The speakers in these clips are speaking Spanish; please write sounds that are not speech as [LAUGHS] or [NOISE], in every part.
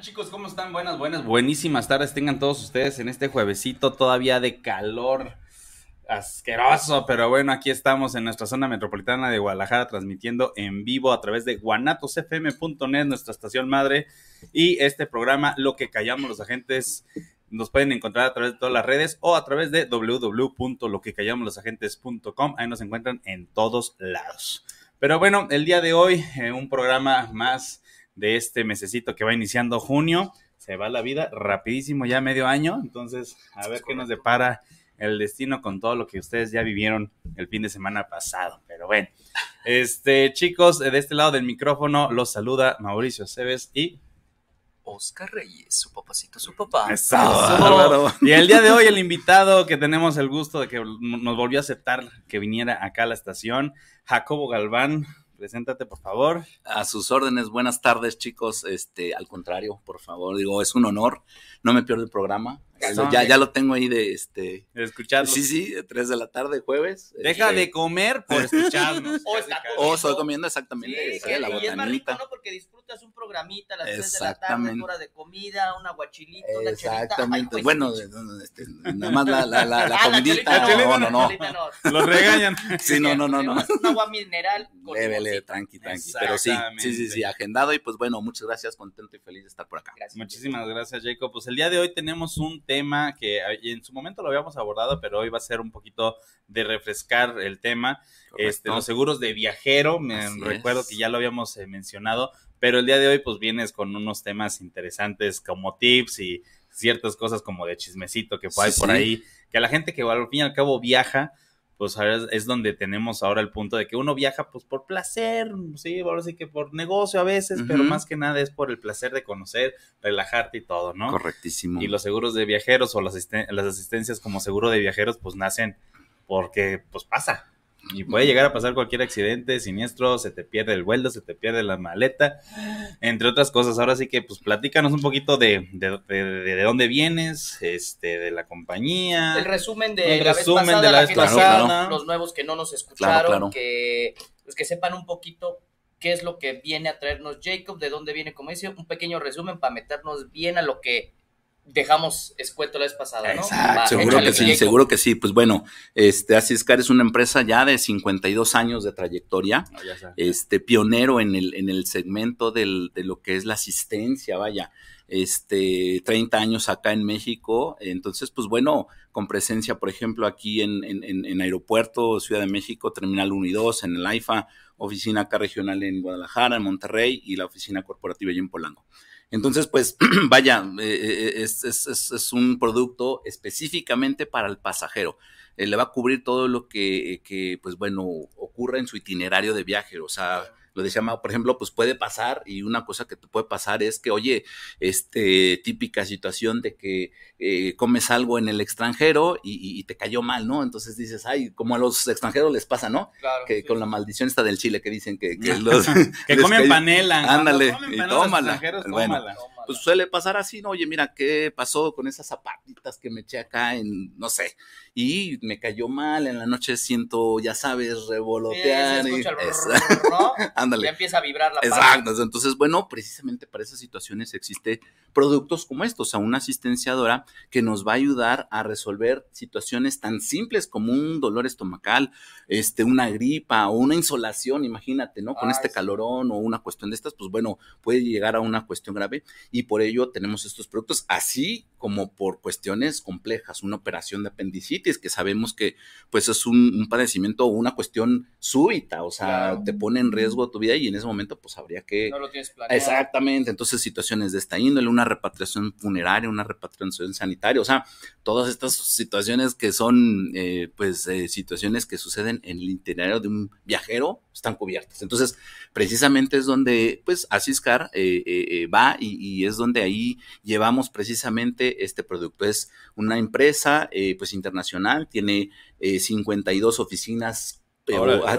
chicos? ¿Cómo están? Buenas, buenas, buenísimas tardes. Tengan todos ustedes en este juevesito todavía de calor asqueroso, pero bueno, aquí estamos en nuestra zona metropolitana de Guadalajara transmitiendo en vivo a través de guanatosfm.net, nuestra estación madre, y este programa Lo que callamos los agentes nos pueden encontrar a través de todas las redes o a través de www.loquecallamoslosagentes.com. Ahí nos encuentran en todos lados. Pero bueno, el día de hoy, eh, un programa más de este mesecito que va iniciando junio. Se va la vida rapidísimo, ya medio año. Entonces, a ver qué nos depara el destino con todo lo que ustedes ya vivieron el fin de semana pasado. Pero bueno, este, chicos, de este lado del micrófono los saluda Mauricio Cebes y Oscar Reyes, su papacito, su papá. Y el día de hoy el invitado que tenemos el gusto de que nos volvió a aceptar que viniera acá a la estación, Jacobo Galván. Preséntate, por favor. A sus órdenes, buenas tardes, chicos. Este, al contrario, por favor, digo, es un honor. No me pierdo el programa ya, ya lo tengo ahí de este. De Sí, sí, 3 de la tarde, jueves. Deja este, de comer por escucharnos. [LAUGHS] o, está o estoy comiendo exactamente. y es más rico, ¿no? Porque disfrutas un programita a las 3 de la tarde, hora de comida, una aguachilito, una Exactamente. bueno, este, nada más la, la, la, [LAUGHS] ah, comidita. no, no, no, Lo Los regañan. [LAUGHS] Sí, no, no, no. no. Un agua mineral. Con tranqui, tranqui. Pero sí, sí, sí, sí, agendado. Y pues bueno, muchas gracias, contento y feliz de estar por acá. Muchísimas gracias, Jacob. Pues el día de hoy tenemos un tema que ah, en su momento lo habíamos abordado, pero hoy va a ser un poquito de refrescar el tema. Este, los seguros de viajero, me recuerdo que ya lo habíamos eh, mencionado, pero el día de hoy pues vienes con unos temas interesantes como tips y ciertas cosas como de chismecito que hay por ahí, que a la gente que al fin y al cabo viaja, pues es donde tenemos ahora el punto de que uno viaja pues por placer, sí, ahora sí que por negocio a veces, pero más que nada es por el placer de conocer, relajarte y todo, ¿no? Correctísimo. Y los seguros de viajeros o las, las asistencias como seguro de viajeros pues nacen porque pues pasa, y puede llegar a pasar cualquier accidente siniestro, se te pierde el vuelo, se te pierde la maleta, entre otras cosas. Ahora sí que, pues, platícanos un poquito de, de, de, dónde vienes, este, de la compañía. El resumen de, la, vez pasada, de Los nuevos que no nos escucharon, que los pues, que sepan un poquito qué es lo que viene a traernos Jacob, de dónde viene, como dice, un pequeño resumen para meternos bien a lo que dejamos escueto la vez pasada, ¿no? seguro que sí, seguro que sí. Pues bueno, este, Asiscar es una empresa ya de 52 años de trayectoria, este, pionero en el, en el segmento de lo que es la asistencia, vaya, este, 30 años acá en México, entonces, pues bueno, con presencia, por ejemplo, aquí en, en, en Aeropuerto, Ciudad de México, Terminal 1 y 2, en el AIFA, oficina acá regional en Guadalajara, en Monterrey y la oficina corporativa allí en Polanco. Entonces, pues, [CLEARS THROAT] vaya, eh, eh, eh, es, un producto específicamente para el pasajero. le va a cubrir todo lo que, pues bueno, ocurre en su itinerario de viaje. O sea, lo decía por ejemplo, pues puede pasar y una cosa que te puede pasar es que, oye, este típica situación de que eh, comes algo en el extranjero y, te cayó mal, ¿no? Entonces dices, ay, como a los extranjeros les pasa, ¿no? Claro, que con la maldición esta del Chile que dicen que, que [LAUGHS] los... que [LAUGHS] comen panela. Ándale, comen y tómala. Bueno, Pues suele pasar así, ¿no? Oye, mira, ¿qué pasó con esas zapatitas que me eché acá en, no sé, y me cayó mal, en la noche siento, ya sabes, revolotear. Sí, [LAUGHS] Ya empieza a vibrar la Exacto. Entonces, bueno, precisamente para esas situaciones existe productos como estos, o sea, una asistenciadora que nos va a ayudar a resolver situaciones tan simples como un dolor estomacal, este, una gripa o una insolación, imagínate, ¿no? Con este calorón o una cuestión de estas, pues bueno, puede llegar a una cuestión grave y por ello tenemos estos productos, así como por cuestiones complejas, una operación de apendicitis, que sabemos que pues es un, padecimiento o una cuestión súbita, o sea, te pone en riesgo tu vida y en ese momento pues habría que... Exactamente, entonces situaciones de esta índole, una repatriación funeraria, una repatriación sanitaria, o sea, todas estas situaciones que son eh, pues eh, situaciones que suceden en el itinerario de un viajero están cubiertas. Entonces, precisamente es donde pues Asiscar eh, eh va y, y, es donde ahí llevamos precisamente este producto. Es una empresa pues internacional, tiene 52 oficinas Ah,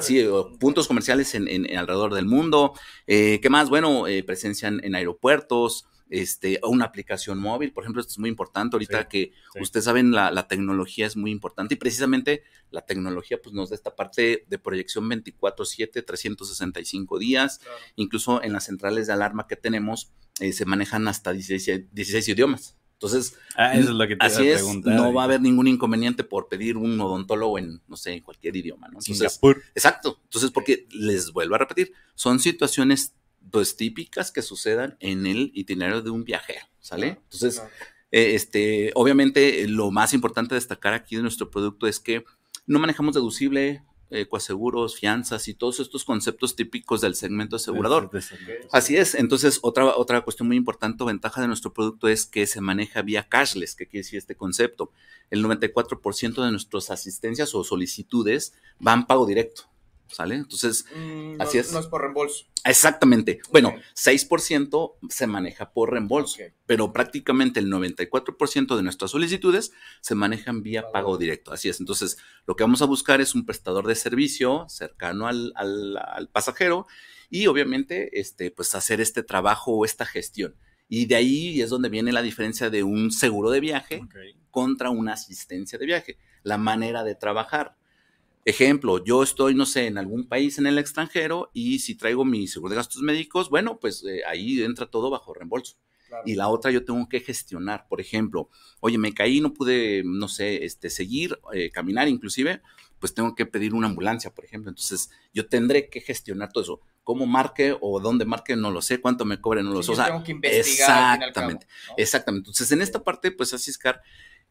puntos comerciales en, alrededor del mundo. Eh, ¿Qué más? Bueno, eh, presencian en aeropuertos, este, una aplicación móvil. Por ejemplo, esto es muy importante ahorita que ustedes saben, la, tecnología es muy importante y precisamente la tecnología pues, nos da esta parte de proyección 24/7, 365 días. Incluso en las centrales de alarma que tenemos eh, se manejan hasta 16 idiomas. Entonces, ah, eso es lo que te así es, no va a haber ningún inconveniente por pedir un odontólogo en, no sé, en cualquier idioma, ¿no? Entonces, Exacto. Entonces, porque les vuelvo a repetir, son situaciones pues, típicas que sucedan en el itinerario de un viajero, ¿sale? Entonces, eh, este, obviamente lo más importante destacar aquí de nuestro producto es que no manejamos deducible, Ecoaseguros, eh, fianzas y todos estos conceptos típicos del segmento asegurador. Así es. Entonces, otra, otra cuestión muy importante, ventaja de nuestro producto es que se maneja vía cashless, que quiere decir este concepto. El 94% de nuestras asistencias o solicitudes van pago directo. ¿sale? Entonces, mm, así es. No es por reembolso. Exactamente. Bueno, 6% se maneja por reembolso, pero prácticamente el 94% de nuestras solicitudes se manejan vía pago. directo. Así es. Entonces, lo que vamos a buscar es un prestador de servicio cercano al, pasajero y obviamente, este, pues hacer este trabajo o esta gestión. Y de ahí es donde viene la diferencia de un seguro de viaje contra una asistencia de viaje. La manera de trabajar. Ejemplo, yo estoy, no sé, en algún país en el extranjero y si traigo mi seguro de gastos médicos, bueno, pues eh, ahí entra todo bajo reembolso. Y la otra yo tengo que gestionar, por ejemplo, oye, me caí, no pude, no sé, este, seguir, eh, caminar inclusive, pues tengo que pedir una ambulancia, por ejemplo. Entonces, yo tendré que gestionar todo eso. ¿Cómo marque o dónde marque? No lo sé. ¿Cuánto me cobre? No lo sé. tengo que investigar. Exactamente. Exactamente. Entonces, en esta parte, pues así es, Car,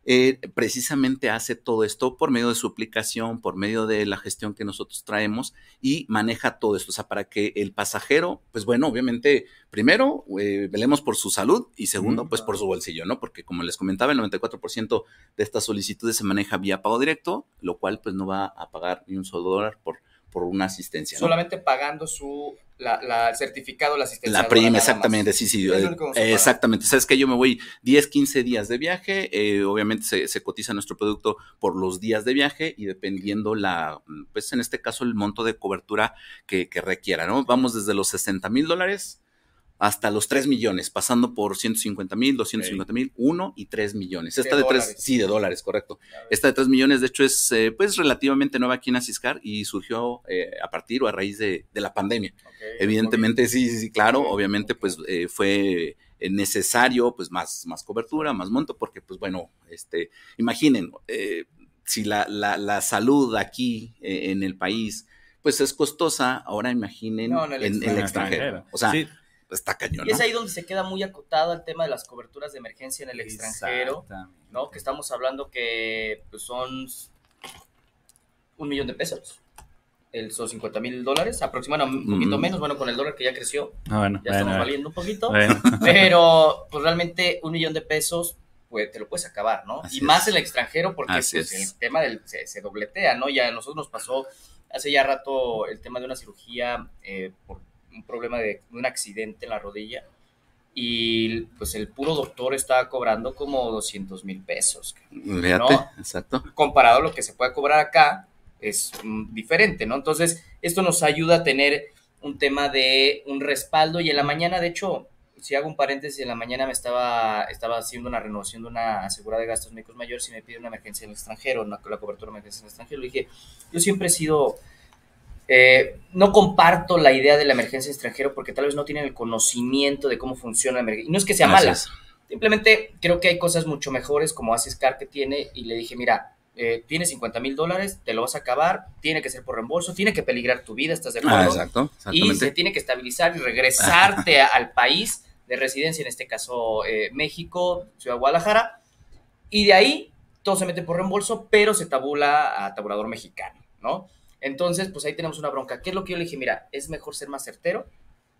eh, precisamente hace todo esto por medio de su aplicación, por medio de la gestión que nosotros traemos y maneja todo esto. O sea, para que el pasajero, pues bueno, obviamente, primero, eh, velemos por su salud y segundo, pues por su bolsillo, ¿no? Porque como les comentaba, el 94% de estas solicitudes se maneja vía pago directo, lo cual pues no va a pagar ni un solo dólar por, por una asistencia. Solamente pagando su la, certificado, la asistencia. La prima, exactamente, sí, sí. Eh, exactamente. Sabes que yo me voy 10, 15 días de viaje. Eh, obviamente se, cotiza nuestro producto por los días de viaje y dependiendo la, pues en este caso, el monto de cobertura que, que requiera, ¿no? Vamos desde los 60 mil dólares hasta los 3 millones, pasando por 150 mil, 250 mil, uno 1 y 3 millones. Esta de, tres. 3, sí, de dólares, correcto. Esta de tres millones, de hecho, es eh, pues relativamente nueva aquí en Asiscar y surgió eh, a partir o a raíz de, la pandemia. Evidentemente, sí, sí, claro, obviamente, pues eh, fue necesario pues más, más cobertura, más monto, porque pues bueno, este, imaginen, si la, salud aquí en el país pues es costosa, ahora imaginen en, el, extranjero. O sea, está cañón. Y es ahí donde se queda muy acotado el tema de las coberturas de emergencia en el extranjero, ¿no? Que estamos hablando que pues, son un millón de pesos. El, son 50 mil dólares, aproximadamente un poquito menos, bueno, con el dólar que ya creció, ah, bueno, ya estamos valiendo un poquito, [LAUGHS] pero pues realmente un millón de pesos pues, te lo puedes acabar, ¿no? y más el extranjero porque pues, el tema del, se, dobletea, ¿no? Ya a nosotros nos pasó hace ya rato el tema de una cirugía eh, por un problema de un accidente en la rodilla y pues el puro doctor estaba cobrando como 200 mil pesos. exacto. Comparado a lo que se puede cobrar acá, es mm, diferente, ¿no? Entonces, esto nos ayuda a tener un tema de un respaldo y en la mañana, de hecho, si hago un paréntesis, en la mañana me estaba, estaba haciendo una renovación de una asegurada de gastos médicos mayores y me pide una emergencia en el extranjero, la cobertura de emergencia en el extranjero. Le dije, yo siempre he sido eh, no comparto la idea de la emergencia extranjero porque tal vez no tienen el conocimiento de cómo funciona la emergencia. Y no es que sea mala, simplemente creo que hay cosas mucho mejores como Asiscar que tiene y le dije, mira, eh, tiene tienes 50 mil dólares, te lo vas a acabar, tiene que ser por reembolso, tiene que peligrar tu vida, estás de ah, acuerdo. exacto, y se tiene que estabilizar y regresarte [LAUGHS] al país de residencia, en este caso eh, México, Ciudad Guadalajara. Y de ahí todo se mete por reembolso, pero se tabula a tabulador mexicano, ¿no? Entonces, pues ahí tenemos una bronca. ¿Qué es lo que yo le dije? Mira, es mejor ser más certero,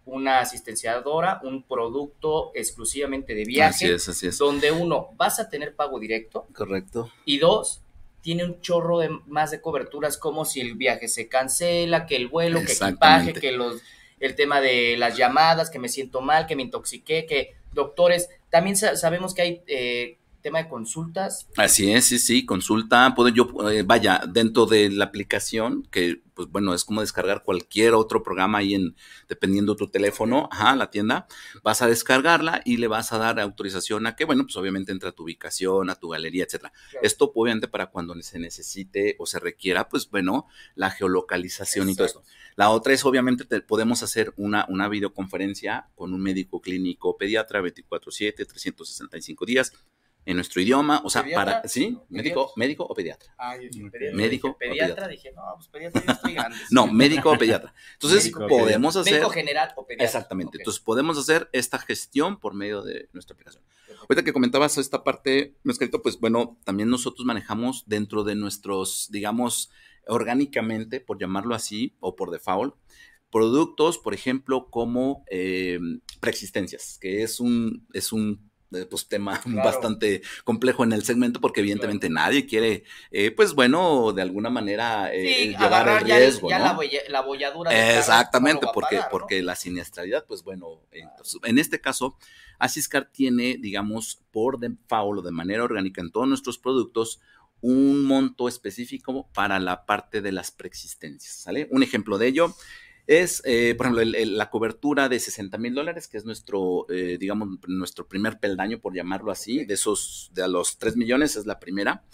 una asistenciadora, un producto exclusivamente de viaje. Así es, así es. Donde uno, vas a tener pago directo. Correcto. Y dos, tiene un chorro de, más de coberturas, como si el viaje se cancela, que el vuelo, que equipaje, que los, el tema de las llamadas, que me siento mal, que me intoxiqué, que doctores. También sabemos que hay eh, tema de consultas. Así es, sí, sí, consulta. Puedo yo, eh, vaya, dentro de la aplicación, que pues bueno, es como descargar cualquier otro programa ahí en, dependiendo tu teléfono, ajá, la tienda, vas a descargarla y le vas a dar autorización a que, bueno, pues obviamente entra a tu ubicación, a tu galería, etcétera. Esto obviamente para cuando se necesite o se requiera, pues bueno, la geolocalización y todo esto. La otra es, obviamente, podemos hacer una, una videoconferencia con un médico clínico pediatra 24-7, 365 días en nuestro idioma, o sea, para, ¿sí? Médico, médico o pediatra. Ah, pediatra. Médico pediatra, o pediatra. dije, no, pues pediatra yo estoy grande. no, médico o pediatra. Entonces, podemos hacer... Médico general o pediatra. Exactamente. Entonces, podemos hacer esta gestión por medio de nuestra aplicación. Ahorita que comentabas esta parte, escrito, pues bueno, también nosotros manejamos dentro de nuestros, digamos, orgánicamente, por llamarlo así, o por default, productos, por ejemplo, como eh, preexistencias, que es un, es un pues, tema [LAUGHS] bastante complejo en el segmento porque evidentemente nadie quiere, eh, pues bueno, de alguna manera eh, eh llevar riesgo. la, bolladura. Exactamente, porque, porque la siniestralidad, pues bueno, en este caso, Asiscar tiene, digamos, por default o de manera orgánica en todos nuestros productos, un monto específico para la parte de las preexistencias, ¿sale? Un ejemplo de ello es, eh, por ejemplo, la cobertura de 60 mil dólares, que es nuestro, eh, digamos, nuestro primer peldaño, por llamarlo así, de esos, de los 3 millones, es la primera.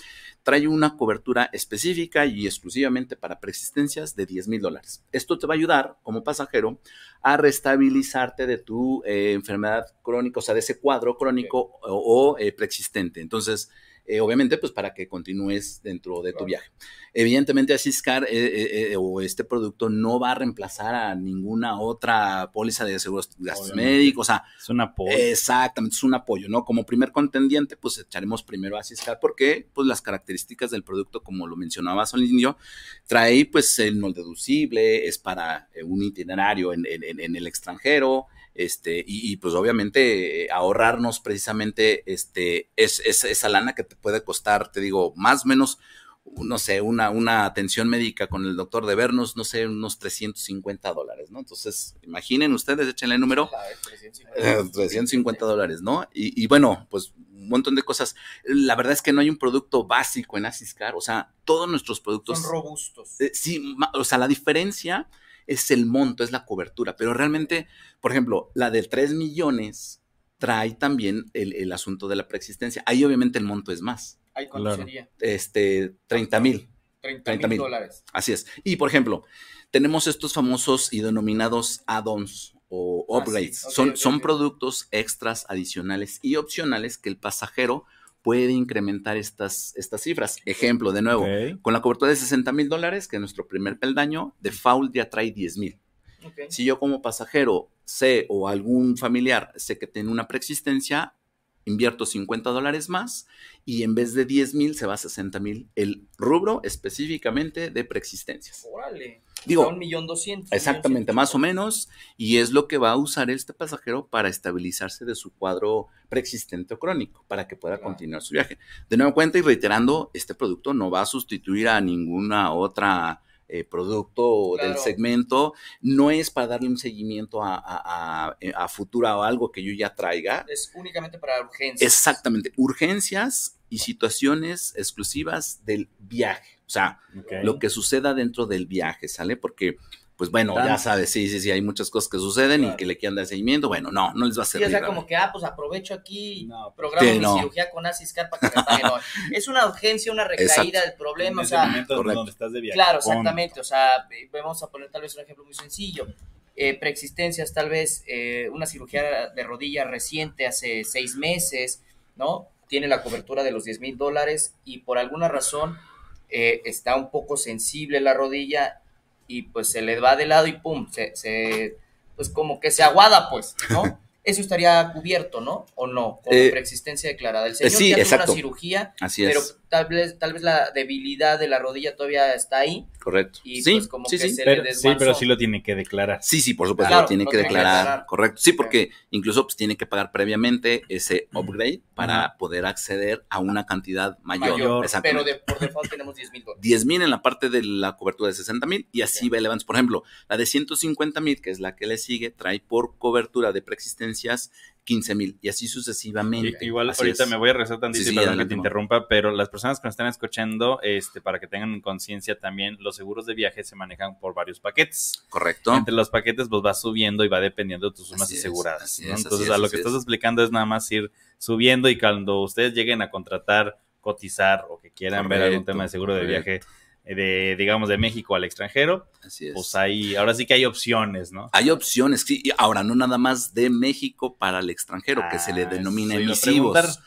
Trae una cobertura específica y exclusivamente para preexistencias de 10 mil dólares. Esto te va a ayudar como pasajero a restabilizarte de tu eh, enfermedad crónica, o sea, de ese cuadro crónico o preexistente. Entonces, eh, obviamente, pues para que continúes dentro de tu viaje. Evidentemente, Asiscar eh, eh, o este producto no va a reemplazar a ninguna otra póliza de seguros gastos médicos. O sea, es un apoyo. Exactamente, es un apoyo, ¿no? Como primer contendiente, pues echaremos primero a Asiscar porque, pues, las características del producto, como lo mencionaba yo, trae, pues, el no deducible, es para un itinerario en, en el extranjero, este, y, pues obviamente ahorrarnos precisamente este, es, esa lana que te puede costar, te digo, más o menos no sé, una, una atención médica con el doctor de vernos, no sé, unos 350 dólares, ¿no? Entonces, imaginen ustedes, échenle el número. 350, eh, dólares, ¿no? Y, bueno, pues un montón de cosas. La verdad es que no hay un producto básico en Asiscar, o sea, todos nuestros productos. Son robustos. Eh, sí, o sea, la diferencia es el monto, es la cobertura. Pero realmente, por ejemplo, la de 3 millones trae también el, asunto de la preexistencia. Ahí obviamente el monto es más. ¿Ahí cuánto sería? Este, 30 mil. 30 mil dólares. Así es. Y por ejemplo, tenemos estos famosos y denominados add-ons o ah, upgrades. son, son productos extras, adicionales y opcionales que el pasajero puede incrementar estas, estas cifras. Ejemplo, de nuevo, con la cobertura de 60 mil dólares, que nuestro primer peldaño, default ya trae 10 mil. Si yo como pasajero sé o algún familiar sé que tiene una preexistencia, invierto 50 dólares más y en vez de 10 mil se va a 60 mil. El rubro específicamente de preexistencias. Órale. Digo, un millón doscientos. Exactamente, más o menos. Y es lo que va a usar este pasajero para estabilizarse de su cuadro preexistente o crónico, para que pueda continuar su viaje. De nuevo cuenta y reiterando, este producto no va a sustituir a ninguna otra eh, producto o del segmento, no es para darle un seguimiento a, a, eh, o algo que yo ya traiga. Es únicamente para urgencias. Exactamente, urgencias y situaciones exclusivas del viaje, o sea, lo que suceda dentro del viaje, ¿sale? Porque pues bueno, ya sabes, sí, sí, sí, hay muchas cosas que suceden y que le quieran dar seguimiento. Bueno, no, no les va a servir. Sí, o sea, como que, ah, pues aprovecho aquí, programa pues, programo mi cirugía con Asiscar para que me paguen [LAUGHS] es una urgencia, una recaída del problema, o sea. donde estás de viaje. Claro, exactamente, o sea, vamos a poner tal vez un ejemplo muy sencillo. Eh, preexistencias, tal vez eh, una cirugía de rodilla reciente hace seis meses, ¿no? Tiene la cobertura de los 10 mil dólares y por alguna razón eh, está un poco sensible la rodilla y pues se le va de lado y pum, se, pues como que se aguada, pues, ¿no? [LAUGHS] Eso estaría cubierto, ¿no? ¿O no? con eh, preexistencia declarada. El señor eh, una cirugía, Así es. pero tal vez, la debilidad de la rodilla todavía está ahí. Correcto. sí, pues como que pero, sí, pero sí lo tiene que declarar. Sí, sí, por supuesto, lo tiene que declarar. Correcto. Sí, porque incluso pues, tiene que pagar previamente ese upgrade para poder acceder a una cantidad mayor. pero por default tenemos 10,000 mil en la parte de la cobertura de 60,000 y así va Evans. Por ejemplo, la de 150,000, que es la que le sigue, trae por cobertura de preexistencias 15 mil y así sucesivamente. igual ahorita me voy a rezar tantito sí, perdón que te interrumpa, pero las personas que nos están escuchando, este, para que tengan conciencia también, los seguros de viaje se manejan por varios paquetes. Correcto. Entre los paquetes pues va subiendo y va dependiendo de tus sumas aseguradas. Entonces, a lo que estás explicando es nada más ir subiendo y cuando ustedes lleguen a contratar, cotizar o que quieran ver algún tema de seguro de viaje eh, de, digamos, de México al extranjero, Así pues ahí, ahora sí que hay opciones, ¿no? Hay opciones, sí, ahora no nada más de México para el extranjero, que se le ah, denomina emisivos.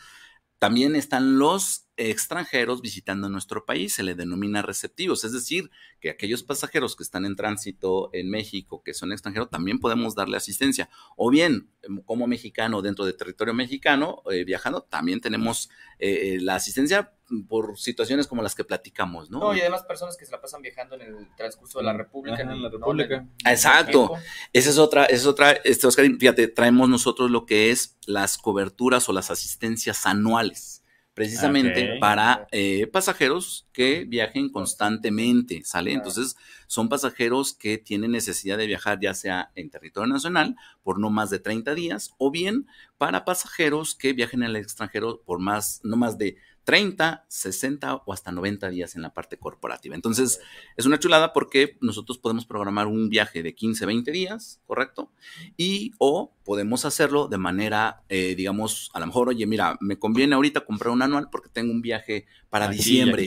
También están los extranjeros visitando nuestro país, se le denomina receptivos, es decir, que aquellos pasajeros que están en tránsito en México, que son extranjeros, también podemos darle asistencia. O bien, em, como mexicano dentro de territorio mexicano, eh, viajando, también tenemos eh, la asistencia por situaciones como las que platicamos, ¿no? No, y además personas que se la pasan viajando en el transcurso de la República. en la ah, República. Exacto. Esa es otra, es otra, este, Oscar, fíjate, traemos nosotros lo que es las coberturas o las asistencias anuales, precisamente para eh, pasajeros que viajen constantemente, ¿sale? Entonces, son pasajeros que tienen necesidad de viajar ya sea en territorio nacional por no más de 30 días o bien para pasajeros que viajen al extranjero por más, no más de 30, 60 o hasta 90 días en la parte corporativa. Entonces, es una chulada porque nosotros podemos programar un viaje de 15, 20 días, ¿correcto? Y o podemos hacerlo de manera, eh, digamos, a lo mejor, oye, mira, me conviene ahorita comprar un anual porque tengo un viaje para diciembre.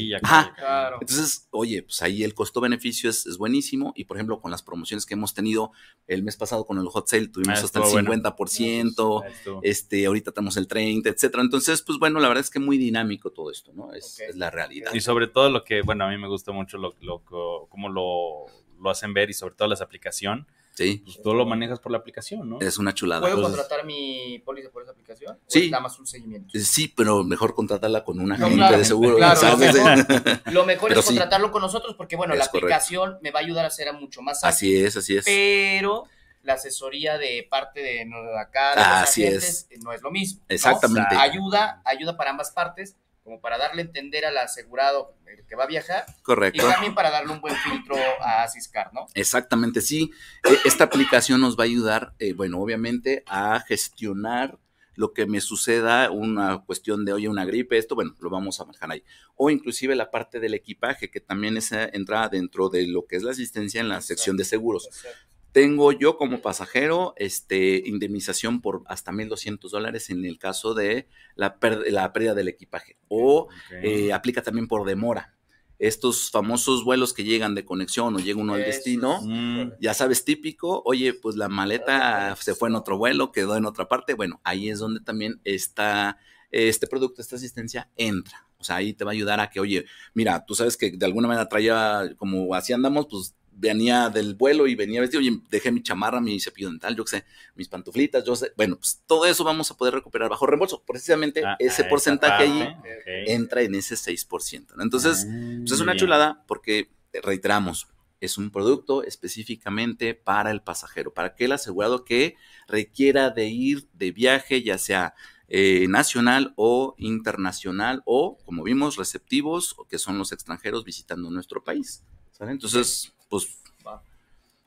Entonces, oye, pues ahí el costo-beneficio es, buenísimo y, por ejemplo, con las promociones que hemos tenido el mes pasado con el hot sale, tuvimos ah, hasta el 50%, ah, pues, este, ahorita tenemos el 30, etcétera. Entonces, pues bueno, la verdad es que muy dinámico todo esto, ¿no? Es, la realidad. Y sobre todo lo que, bueno, a mí me gusta mucho lo, lo cómo lo, hacen ver y sobre todo las aplicación. Sí. Pues, tú lo manejas por la aplicación, ¿no? Es una chulada. ¿Puedo contratar mi póliza por esa aplicación? Sí. nada más un seguimiento. Eh, sí, pero mejor contratarla con una de seguro. [LAUGHS] lo mejor, es contratarlo con nosotros porque, bueno, la aplicación me va a ayudar a ser mucho más ágil. Así es, así es. Pero la asesoría de parte de acá de así eh, no es lo mismo. Exactamente. ayuda, ayuda para ambas partes como para darle a entender al asegurado que va a viajar. Correcto. Y también para darle un buen filtro a Ciscar, ¿no? Exactamente, sí. E, esta aplicación nos va a ayudar, eh, bueno, obviamente, a gestionar lo que me suceda, una cuestión de, oye, una gripe, esto, bueno, lo vamos a manejar ahí. O inclusive la parte del equipaje, que también es eh, entra dentro de lo que es la asistencia en la sección de seguros. Exacto. Tengo yo como pasajero este, indemnización por hasta 1.200 dólares en el caso de la, pérdida del equipaje. O eh, aplica también por demora estos famosos vuelos que llegan de conexión o llega uno al destino, mm. ya sabes, típico, oye, pues la maleta se fue en otro vuelo, quedó en otra parte, bueno, ahí es donde también está este producto, esta asistencia entra. O sea, ahí te va a ayudar a que, oye, mira, tú sabes que de alguna manera traía, como así andamos, pues venía del vuelo y venía vestido, y dejé mi chamarra, mi cepillo dental, yo qué sé, mis pantuflitas, yo sé, bueno, pues todo eso vamos a poder recuperar bajo reembolso. Precisamente ah, ese porcentaje ahí entra en ese 6%. Entonces, ah, pues es una chulada porque, reiteramos, es un producto específicamente para el pasajero, para aquel asegurado que requiera de ir de viaje, ya sea eh, nacional o internacional, o como vimos, receptivos, que son los extranjeros visitando nuestro país. ¿sale? Entonces, pues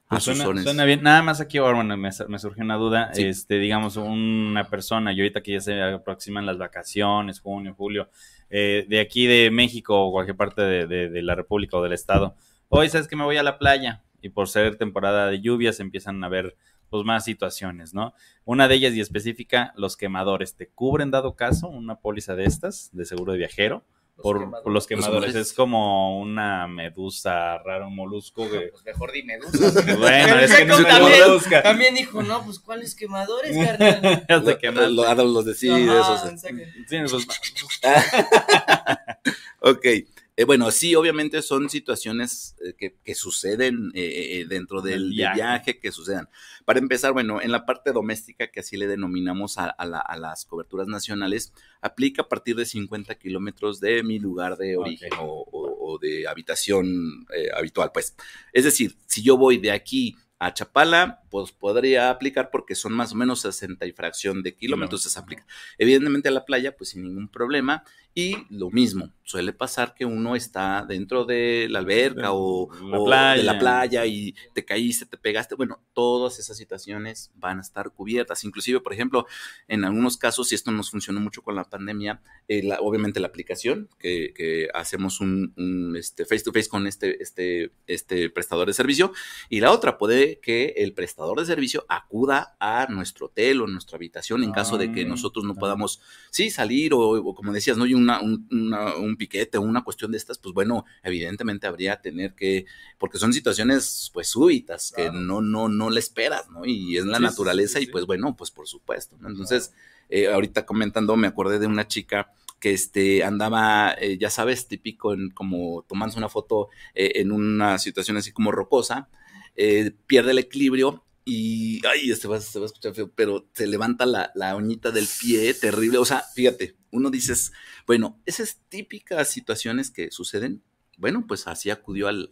ah, suena, bien. Nada más aquí bueno, me, me surgió una duda. Este, digamos, una persona, y ahorita que ya se aproximan las vacaciones, junio, julio, eh, de aquí de México o cualquier parte de, la República o del Estado, hoy sabes que me voy a la playa y por ser temporada de lluvias empiezan a ver pues más situaciones, ¿no? Una de ellas y específica, los quemadores. ¿Te cubren dado caso una póliza de estas de seguro de viajero? por, los quemadores. es como una medusa raro un molusco. Que... Ah, pues mejor di medusa. [LAUGHS] bueno, es que no se también, también dijo, no, pues ¿cuáles quemadores, carnal? [LAUGHS] de Los, los de sí, esos. [LAUGHS] ok. Eh, bueno, sí, obviamente son situaciones eh, que, suceden eh, dentro del viaje. que sucedan. Para empezar, bueno, en la parte doméstica, que así le denominamos a, las coberturas nacionales, aplica a partir de 50 kilómetros de mi lugar de origen o, de habitación habitual, pues. Es decir, si yo voy de aquí a Chapala, pues podría aplicar porque son más o menos 60 y fracción de kilómetros, se aplica. Evidentemente a la playa, pues sin ningún problema. Y lo mismo, suele pasar que uno está dentro de la alberca o, de la playa y te caíste, te pegaste. Bueno, todas esas situaciones van a estar cubiertas. Inclusive, por ejemplo, en algunos casos, y esto nos funcionó mucho con la pandemia, eh, obviamente la aplicación, que, hacemos un, este, face to face con este, este, este prestador de servicio, y la otra puede que el prestador de servicio acuda a nuestro hotel o nuestra habitación en caso de que nosotros no podamos, sí, salir o, como decías, no hay una, un, piquete o una cuestión de estas, pues bueno, evidentemente habría tener que, porque son situaciones pues súbitas que no, no, no le esperas, ¿no? Y es la naturaleza y pues bueno, pues por supuesto, Entonces, eh, ahorita comentando, me acordé de una chica que este, andaba, eh, ya sabes, típico en como tomándose una foto eh, en una situación así como rocosa, pierde el equilibrio y, ay, este va, se va a escuchar feo, pero se levanta la, la uñita del pie, terrible. O sea, fíjate, uno dices, bueno, esas típicas situaciones que suceden, bueno, pues así acudió al,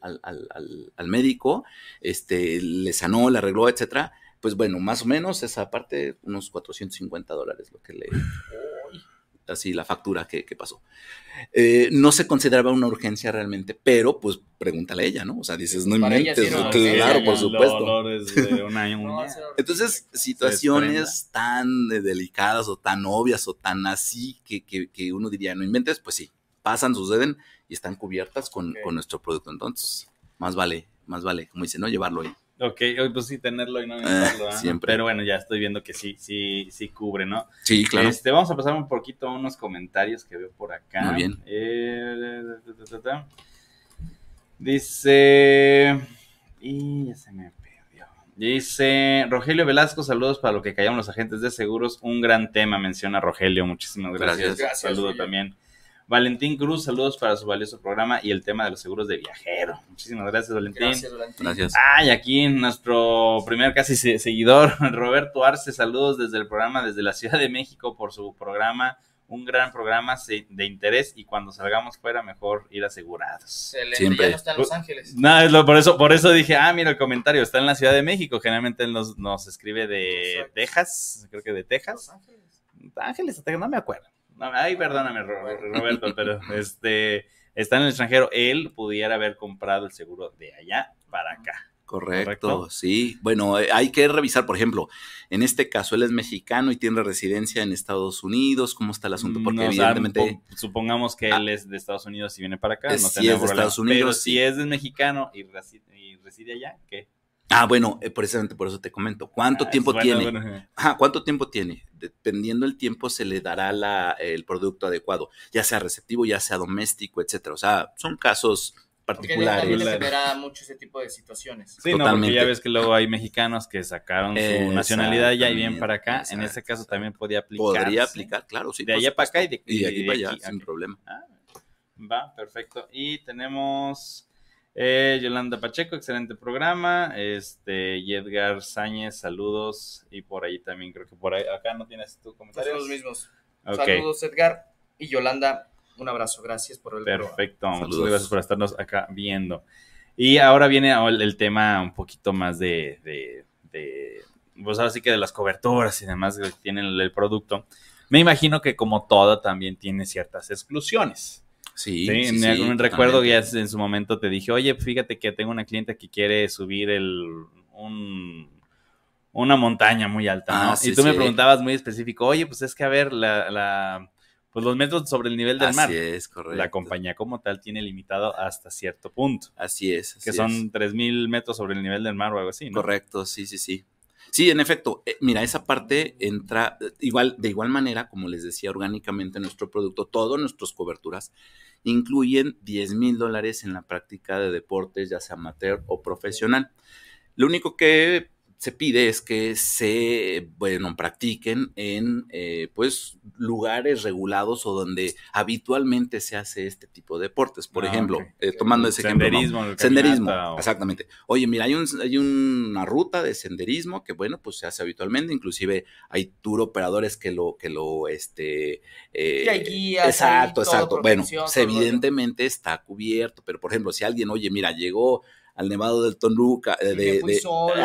médico, este, le sanó, le arregló, etcétera. Pues bueno, más o menos esa parte, unos 450 dólares lo que le así la factura que, pasó. Eh, no se consideraba una urgencia realmente, pero pues pregúntale a ella, ¿no? O sea, dices, no inventes, claro, por supuesto. [LAUGHS] Entonces, situaciones tan delicadas o tan obvias o tan así que, uno diría, no inventes, pues sí, pasan, suceden y están cubiertas con, con nuestro producto. Entonces, más vale, más vale, como dice, ¿no? Llevarlo ahí. Ok, pues sí, tenerlo y no tenerlo. Ah, ¿ah? Pero bueno, ya estoy viendo que sí, sí, sí cubre, ¿no? Sí, claro. Este, vamos a pasar un poquito a unos comentarios que veo por acá. Muy bien. Eh, dice. Y ya se me perdió. Dice Rogelio Velasco, saludos para lo que callamos los agentes de seguros. Un gran tema, menciona Rogelio. Muchísimas gracias. Saludo también. Valentín Cruz, saludos para su valioso programa y el tema de los seguros de viajero. Muchísimas gracias, Valentín. Gracias, Valentín. Ah, y aquí nuestro primer casi seguidor, [LAUGHS] Roberto Arce, saludos desde el programa, desde la Ciudad de México por su programa un gran programa de interés y cuando salgamos fuera mejor ir asegurados. Excelente, Siempre. está en Los Ángeles. No, por, eso, por eso dije, ah, mira el comentario, está en la Ciudad de México, generalmente nos, escribe de Texas, creo que de Texas. Ángeles. Ángeles, no me acuerdo ay, perdóname, Roberto, pero este está en el extranjero, él pudiera haber comprado el seguro de allá para acá. Correcto, sí. Bueno, eh, hay que revisar, por ejemplo, en este caso él es mexicano y tiene residencia en Estados Unidos, ¿cómo está el asunto? Mm, Porque evidentemente... supongamos que ah. él es de Estados Unidos y viene para acá, eh, no es de Estados Unidos, Pero si es de mexicano y reside, allá, ¿qué? Ah, bueno, eh, precisamente por eso te comento. ¿Cuánto ah, tiempo tiene? ¿cuánto tiempo tiene? dependiendo el tiempo se le dará el producto adecuado, ya sea receptivo, ya sea doméstico, etcétera. O sea, son casos particulares. Porque también genera mucho ese tipo de situaciones. Sí, no, porque ya ves que luego hay mexicanos que sacaron su nacionalidad ya y bien para acá. En ese caso también podía aplicar. Podría aplicar, claro, sí. De allá para acá y de, aquí para allá, sin problema. Ah, va, perfecto. Y tenemos eh, Yolanda Pacheco, excelente programa. Este, y Edgar Sáñez, saludos. Y por ahí también, creo que por ahí, acá no tienes tú comentario. los mismos. Saludos, Edgar. Y Yolanda, un abrazo. Gracias por el programa Perfecto, muchas gracias por estarnos acá viendo. Y ahora viene el, tema un poquito más de, de, pues ahora sí que de las coberturas y demás que tienen el, el producto. Me imagino que como todo también tiene ciertas exclusiones. Sí, sí, me, recuerdo que en su momento te dije, oye, fíjate que tengo una clienta que quiere subir el, una montaña muy alta. ¿no? Ah, y tú me preguntabas muy específico, oye, pues es que a ver, la, pues los metros sobre el nivel del mar. Así es, correcto. La compañía como tal tiene limitado hasta cierto punto. Así es. Así que son 3.000 metros sobre el nivel del mar o algo así, ¿no? Correcto, sí, sí, sí. Sí, en efecto. Eh, mira, esa parte entra eh, igual, de igual manera, como les decía, orgánicamente nuestro producto, todas nuestras coberturas incluyen 10 mil dólares en la práctica de deportes, ya sea amateur o profesional. Lo único que se pide es que se, bueno, practiquen en, eh, pues, lugares regulados o donde habitualmente se hace este tipo de deportes. Por ah, ejemplo, eh, tomando ese senderismo, ejemplo. senderismo, exactamente. Oye, mira, hay, hay una ruta de senderismo que, bueno, pues se hace habitualmente. Inclusive hay tour operadores que lo, que lo, este... Eh, exacto, exacto. Bueno, pues, evidentemente está cubierto, pero, por ejemplo, si alguien, oye, mira, llegó al Nevado del Tonluca, eh, de,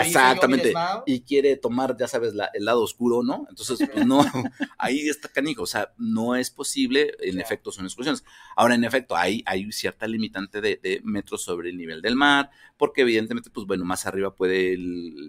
exactamente, y quiere tomar, ya sabes, el lado oscuro, ¿no? Entonces, pues, no, [LAUGHS] ahí está canijo, o sea, no es posible, en efecto son excursiones. Ahora, en efecto, hay, cierta limitante de, metros sobre el nivel del mar, porque evidentemente, pues bueno, más arriba puede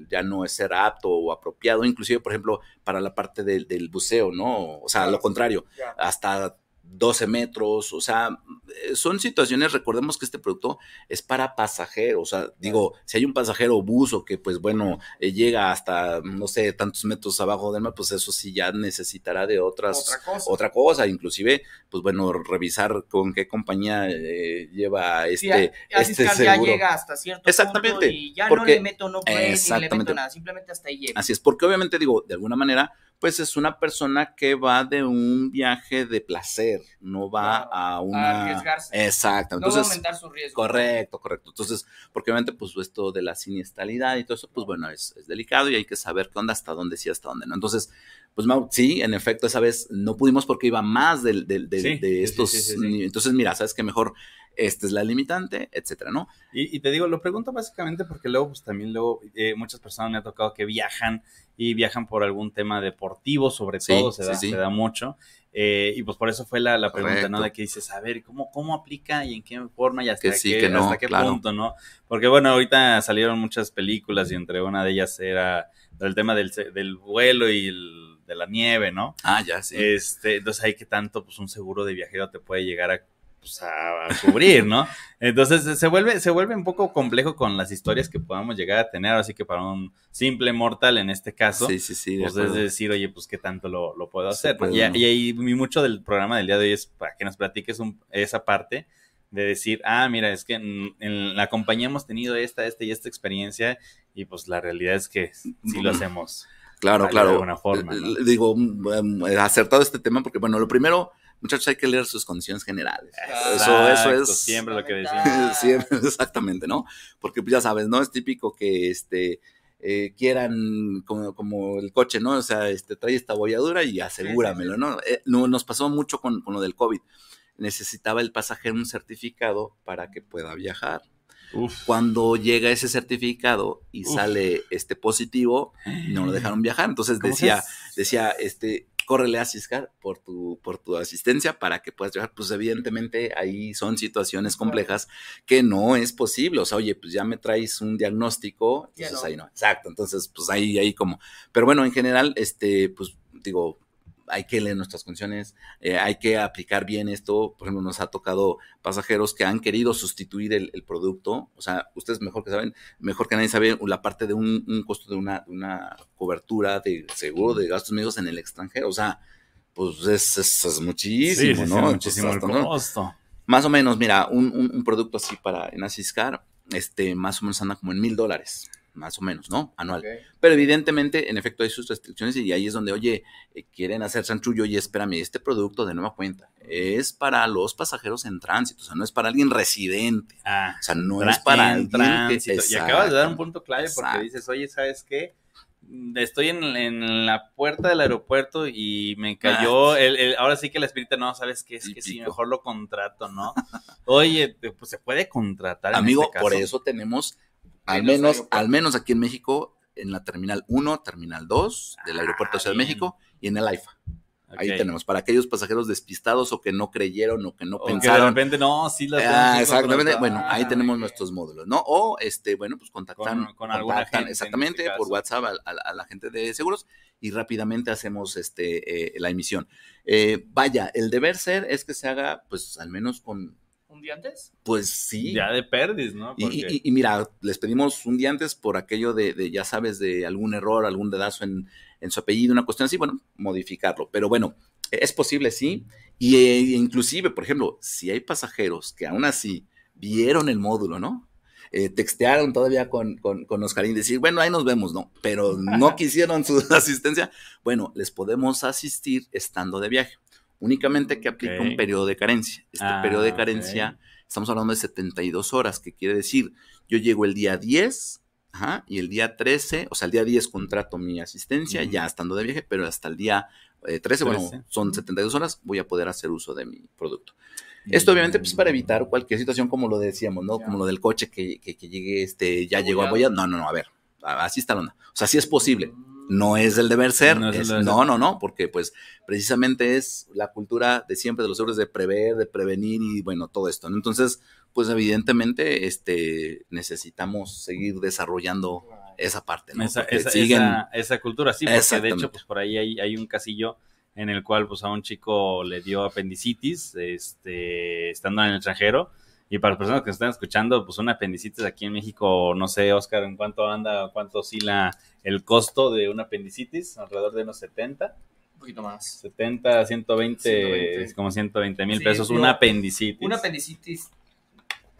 ya no ser apto o apropiado, inclusive, por ejemplo, para la parte del, buceo, ¿no? O sea, lo contrario, hasta 12 metros, o sea, eh, son situaciones, recordemos que este producto es para pasajeros, o sea, digo, si hay un pasajero buzo que pues bueno, eh, llega hasta, no sé, tantos metros abajo del mar, pues eso sí ya necesitará de otras, otra cosa, inclusive, pues bueno, revisar con qué compañía eh, lleva este, este seguro. ya llega hasta cierto Exactamente, y ya no le meto, no puede, ni le meto nada, simplemente hasta ahí llega. Así es, porque obviamente digo, de alguna manera, pues es una persona que va de un viaje de placer, no va a una... A arriesgarse. Exacto. Entonces, va a aumentar su riesgo. Correcto, correcto. Entonces, porque obviamente, pues esto de la siniestralidad y todo eso, pues bueno, es, delicado y hay que saber qué onda, hasta dónde sí, hasta dónde no. Entonces, pues Mau, sí, en efecto, esa vez no pudimos porque iba más de, estos. Entonces, mira, sabes que mejor esta es la limitante, etcétera, ¿no? Y, te digo, lo pregunto básicamente porque luego, pues también luego eh, muchas personas me ha tocado que viajan y viajan por algún tema deportivo, sobre todo, se da, mucho. Eh, y pues por eso fue la, pregunta, ¿no? De que dices, a ver, ¿cómo, cómo aplica y en qué forma y hasta qué, hasta qué punto, ¿no? Porque bueno, ahorita salieron muchas películas y entre una de ellas era el tema del, del vuelo y de la nieve, ¿no? Ah, ya, sí. Este, entonces hay que tanto, pues un seguro de viajero te puede llegar a pues, a, cubrir, ¿no? [LAUGHS] Entonces se vuelve, se vuelve un poco complejo con las historias que podamos llegar a tener, así que para un simple mortal en este caso, pues es decir, oye, pues qué tanto lo, lo puedo hacer. Pues, y, ahí mucho del programa del día de hoy es para que nos platiques esa parte de decir, ah, mira, es que en, la compañía hemos tenido esta, esta y esta experiencia y pues la realidad es que sí lo hacemos. Claro, claro. De alguna forma. Digo, mm, mm, acertado este tema porque, bueno, lo primero muchachos, hay que leer sus condiciones generales. eso, es. Siempre lo que decimos. [LAUGHS] Siempre, exactamente, ¿no? Porque pues, ya sabes, ¿no? Es típico que este. Eh, quieran como, el coche, ¿no? O sea, este, trae esta bolladura y asegúramelo, eh, ¿no? nos pasó mucho con, lo del COVID. Necesitaba el pasajero un certificado para que pueda viajar. Cuando llega ese certificado y sale este positivo, no lo dejaron viajar. Entonces decía, decía, este, córrele a Ciscar por tu, por tu asistencia para que puedas llegar, Pues evidentemente ahí son situaciones complejas que no es posible. O sea, oye, pues ya me traes un diagnóstico, entonces ahí no. Exacto, entonces pues ahí, ahí como. Pero bueno, en general, este, pues digo, hay que leer nuestras condiciones, eh, hay que aplicar bien esto. Por ejemplo, nos ha tocado pasajeros que han querido sustituir el, producto. O sea, ustedes mejor que saben, mejor que nadie saben la parte de un, costo de una, una, cobertura de seguro de gastos medios en el extranjero. O sea, pues es, es, muchísimo, ¿no? muchísimo el costo. Más o menos, mira, un, producto así para en Asiscar, este, más o menos anda como en mil dólares más o menos, ¿no? Anual. Pero evidentemente, en efecto, hay sus restricciones y ahí es donde, oye, eh, quieren hacer chanchullo y espérame, este producto de nueva cuenta es para los pasajeros en tránsito, o sea, no es para alguien residente. Ah, o sea, no es para el tránsito. y acabas de dar un punto clave porque dices, oye, ¿sabes qué? Mm, estoy en, la puerta del aeropuerto y me cayó ah. ahora sí que el espíritu no sabes qué es que si mejor lo contrato no [LAUGHS] oye pues se puede contratar amigo este por eso tenemos al menos, al menos aquí en México, en la Terminal 1, Terminal 2 del Aeropuerto de Ciudad de ah, México y en el AIFA. Ahí tenemos, para aquellos pasajeros despistados o que no creyeron o que no pensaron. Que de repente no, sí las ah, Exactamente, bueno, ahí ah, tenemos nuestros módulos, ¿no? O, este, bueno, pues contactan, este exactamente por WhatsApp a, la gente de seguros y rápidamente hacemos este, eh, la emisión. Eh, vaya, el deber ser es que se haga, pues al menos con un antes. Pues sí. Ya de perdis, ¿no? Y, mira, les pedimos un día antes por aquello de, ya sabes, de algún error, algún dedazo en, su apellido, una cuestión así, bueno, modificarlo. Pero bueno, es posible, sí. Y e, inclusive, por ejemplo, si hay pasajeros que aún así vieron el módulo, ¿no? Eh, textearon todavía con, con, con Oscarín, decir, bueno, ahí nos vemos, ¿no? Pero no [LAUGHS] quisieron su [LAUGHS] asistencia. Bueno, les podemos asistir estando de viaje únicamente que aplica un periodo de carencia. Este ah, periodo de carencia, estamos hablando de 72 horas, que quiere decir, yo llego el día 10 ajá, y el día 13, o sea, el día 10 contrato mi asistencia, ya estando de viaje, pero hasta el día 13, eh, bueno, son 72 horas, voy a poder hacer uso de mi producto. Esto obviamente pues para evitar cualquier situación como lo decíamos, ¿no? Como lo del coche que, que, llegue, este, ya llegó a Boya. No, no, no, a ver, así está la onda. O sea, sí es posible. Mm no es el deber ser. No, no, no, porque pues precisamente es la cultura de siempre de los hombres de prever, de prevenir y bueno, todo esto. ¿no? Entonces, pues evidentemente este, necesitamos seguir desarrollando esa parte. ¿no? Esa, esa, cultura, sí, porque de hecho pues por ahí hay, hay, un casillo en el cual pues a un chico le dio apendicitis este, estando en el extranjero y para las personas que están escuchando, pues un apendicitis aquí en México, no sé, Oscar, ¿en cuánto anda, cuánto oscila el costo de un apendicitis? Alrededor de unos 70. Un poquito más. 70, 120, 120. como 120 mil pesos, un apendicitis. Una apendicitis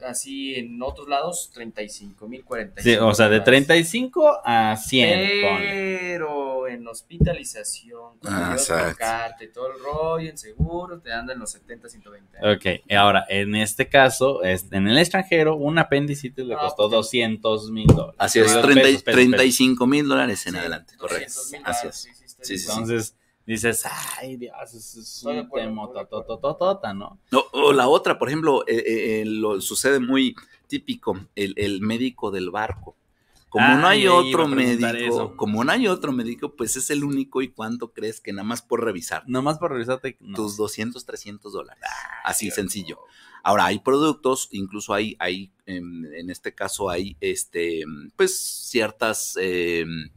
así en otros lados 35 mil, 45 Sí, o sea, de 35 a 100. Pero en hospitalización, con ah, todo el rollo, en seguro, te andan los 70, 120. Ok, ahora, en este caso, en el extranjero, un apéndice le ah, costó 200 mil dólares. Así es, 30, 35 mil dólares en adelante, correcto. Así es. Sí, sí, Entonces, dices, ay Dios, es un temotototota, ¿no? ¿no? O la otra, por ejemplo, eh, eh, eh, lo, sucede muy típico, el, médico del barco. Como no hay ah, otro médico, como no hay otro médico, pues es el único y cuánto crees que nada más por revisar. Nada más por revisarte. Tus 200, 300 dólares. Ah, así sencillo. Ahora, hay productos, incluso hay, hay em, en, este caso hay, este, pues ciertas... Em,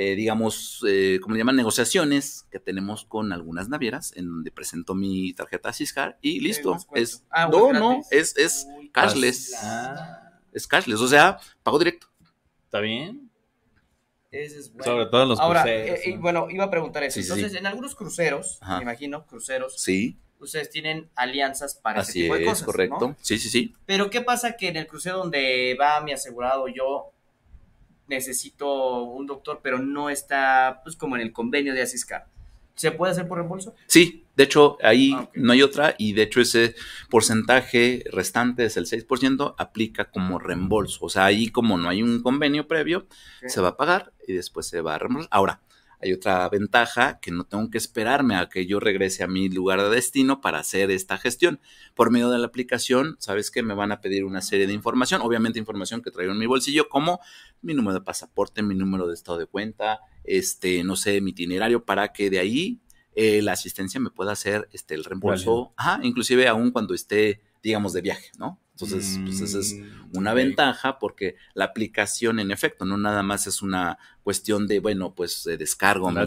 eh, digamos, eh, como le llaman, negociaciones que tenemos con algunas navieras, en donde presento mi tarjeta Ciscar y listo. Es, ah, no, es, es cashless. Es cashless, o sea, pago directo. ¿Está bien? es bueno. Sobre todo en los cruceros. Eh, bueno, iba a preguntar eso. Entonces, en algunos cruceros, me imagino, cruceros. Sí ustedes tienen alianzas para Así ese tipo de cosas. Es, correcto. Sí, sí, sí. Pero ¿qué pasa que en el crucero donde va mi asegurado yo, necesito un doctor, pero no está pues como en el convenio de Asiscar. ¿Se puede hacer por reembolso? Sí, de hecho ahí ah, no hay otra y de hecho ese porcentaje restante es el 6%, aplica como reembolso. O sea, ahí como no hay un convenio previo, se va a pagar y después se va a reembolsar. Ahora, hay otra ventaja que no tengo que esperarme a que yo regrese a mi lugar de destino para hacer esta gestión. Por medio de la aplicación, sabes que me van a pedir una serie de información, obviamente información que traigo en mi bolsillo, como mi número de pasaporte, mi número de estado de cuenta, este, no sé, mi itinerario, para que de ahí eh, la asistencia me pueda hacer este, el reembolso, Ajá, inclusive aún cuando esté digamos, de viaje, ¿no? Entonces, pues esa es mm, una ventaja porque la aplicación, en efecto, no nada más es una cuestión de, bueno, pues descargo. La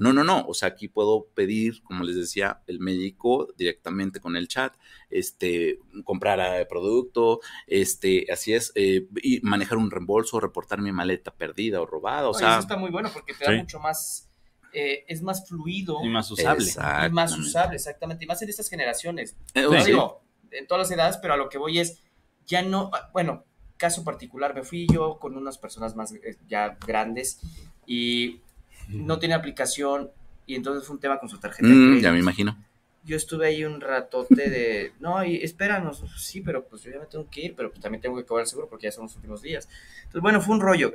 ¿no? ¿no? no, O sea, aquí puedo pedir, como les decía, el médico directamente con el chat, este, comprar el producto, este, así es, eh, y manejar un reembolso, reportar mi maleta perdida o robada. O sea, eso está muy bueno porque te da mucho más eh, es más fluido. Y más usable. Y más usable, exactamente. Y más en estas generaciones. Eh, digo, en todas las edades, pero a lo que voy es, ya no, bueno, caso particular, me fui yo con unas personas más eh, ya grandes y no tiene aplicación y entonces fue un tema con su tarjeta. Mm, ya me imagino. Yo estuve ahí un ratote de, no, y espéranos, sí, pero pues yo ya me tengo que ir, pero pues también tengo que cobrar seguro porque ya son los últimos días. Entonces, bueno, fue un rollo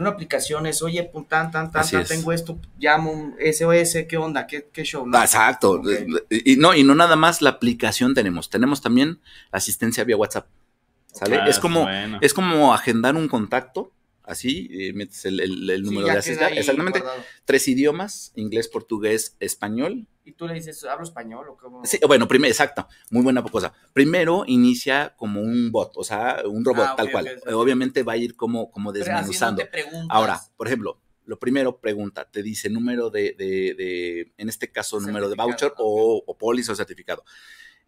una aplicación es, oye, tan, tan, tan, tengo esto, llamo un SOS, ¿qué onda? ¿Qué, qué show? Exacto. Y, no, y no nada más la aplicación tenemos, tenemos también asistencia vía WhatsApp. ¿Sale? Ah, es, como, es como agendar un contacto así, eh, metes el, número de asistencia, Exactamente. Tres idiomas, inglés, portugués, español. Y tú le dices, ¿hablo español Sí, bueno, primero, exacto, muy buena cosa. Primero inicia como un bot, o sea, un robot, ah, tal cual. Obviamente va a ir como, como desmenuzando. Ahora, por ejemplo, lo primero pregunta, te dice número de, de, en este caso, número de voucher o, o o certificado.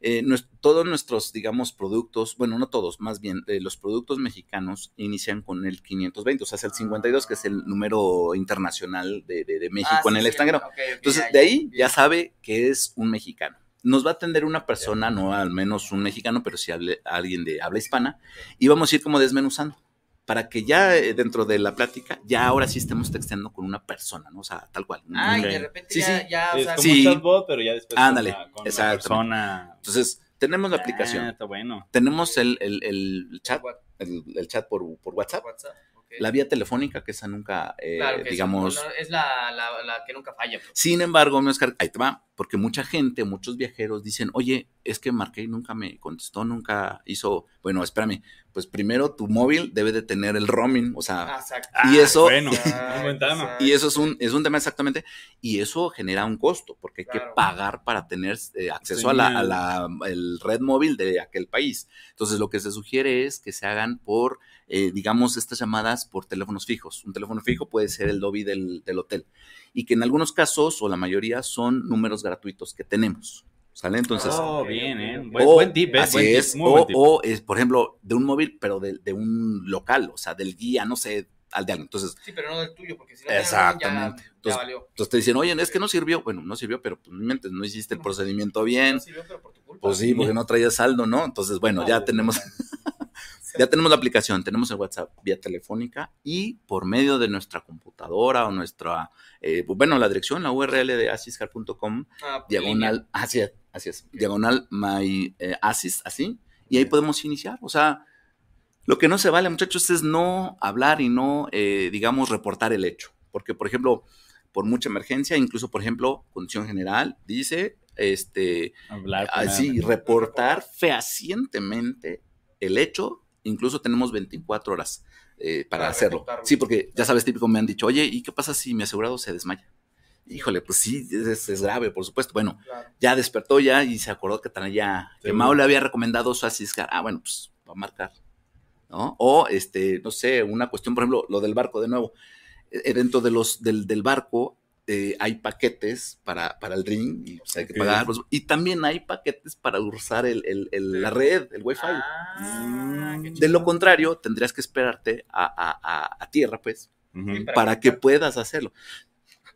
Eh, todos nuestros, digamos, productos, bueno, no todos, más bien, eh, los productos mexicanos inician con el 520, o sea, es el 52, que es el número internacional de, México ah, en el extranjero. Entonces, de ahí ya sabe que es un mexicano. Nos va a atender una persona, no al menos un mexicano, pero si alguien de habla hispana, y vamos a ir como desmenuzando para que ya eh, dentro de la plática, ya ahora sí estemos texteando con una persona, ¿no? O sea, tal cual. Ah, y de repente sí, ya, sí. ya o sea, chatbot, pero ya después Ándale, con, la, persona. Entonces, tenemos la aplicación. Ah, está bueno. Tenemos el, el, chat, el, chat por, por WhatsApp. WhatsApp. La vía telefónica, que esa nunca, eh, claro digamos. Es, la, la, la, que nunca falla. Pues. Sin embargo, mi Oscar, ahí te va porque mucha gente, muchos viajeros dicen, oye, es que marqué nunca me contestó, nunca hizo, bueno, espérame, pues primero tu móvil debe de tener el roaming, o sea, y ah, eso, [LAUGHS] y eso es un, es un tema exactamente, y eso genera un costo, porque hay que pagar para tener eh, acceso a la, red móvil de aquel país. Entonces, lo que se sugiere es que se hagan por, eh, digamos, estas llamadas por teléfonos fijos. Un teléfono fijo puede ser el lobby del, del hotel y que en algunos casos o la mayoría son números gratuitos que tenemos. ¿Sale? Entonces. Oh, bien, ¿eh? Buen, buen tip, ¿eh? Así es. o, o es, por ejemplo, de un móvil, pero de, un local, o sea, del guía, no sé, al de alguien. Entonces. Sí, pero no del tuyo, porque si no. Exactamente. entonces, entonces, te dicen, oye, es que no sirvió. Bueno, no sirvió, pero pues mientes, no hiciste el [LAUGHS] procedimiento bien. No sirvió, pero por tu culpa. Pues sí, porque no traía saldo, ¿no? Entonces, bueno, ya tenemos. [LAUGHS] Ya tenemos la aplicación, tenemos el WhatsApp vía telefónica y por medio de nuestra computadora o nuestra, eh, bueno, la dirección, la URL de asiscar.com, ah, diagonal, así así es, diagonal my eh, asis, así, y ahí podemos iniciar. O sea, lo que no se vale, muchachos, es no hablar y no, eh, digamos, reportar el hecho. Porque, por ejemplo, por mucha emergencia, incluso, por ejemplo, condición general, dice, este, Hablar así, ah, reportar fehacientemente el hecho Incluso tenemos 24 horas eh, para, hacerlo. Sí, porque ya sabes, típico me han dicho, oye, ¿y qué pasa si mi asegurado se desmaya? Híjole, pues sí, es, grave, por supuesto. Bueno, ya despertó ya y se acordó que traía, que Mao le había recomendado su asiscar. Ah, bueno, pues va a marcar. ¿no? O, este, no sé, una cuestión, por ejemplo, lo del barco de nuevo. Dentro e, de los, del barco eh, hay paquetes para, el ring y pues, que y también hay paquetes para usar la red, el wifi. Ah, de lo contrario, tendrías que esperarte a, tierra, pues, para, que puedas hacerlo.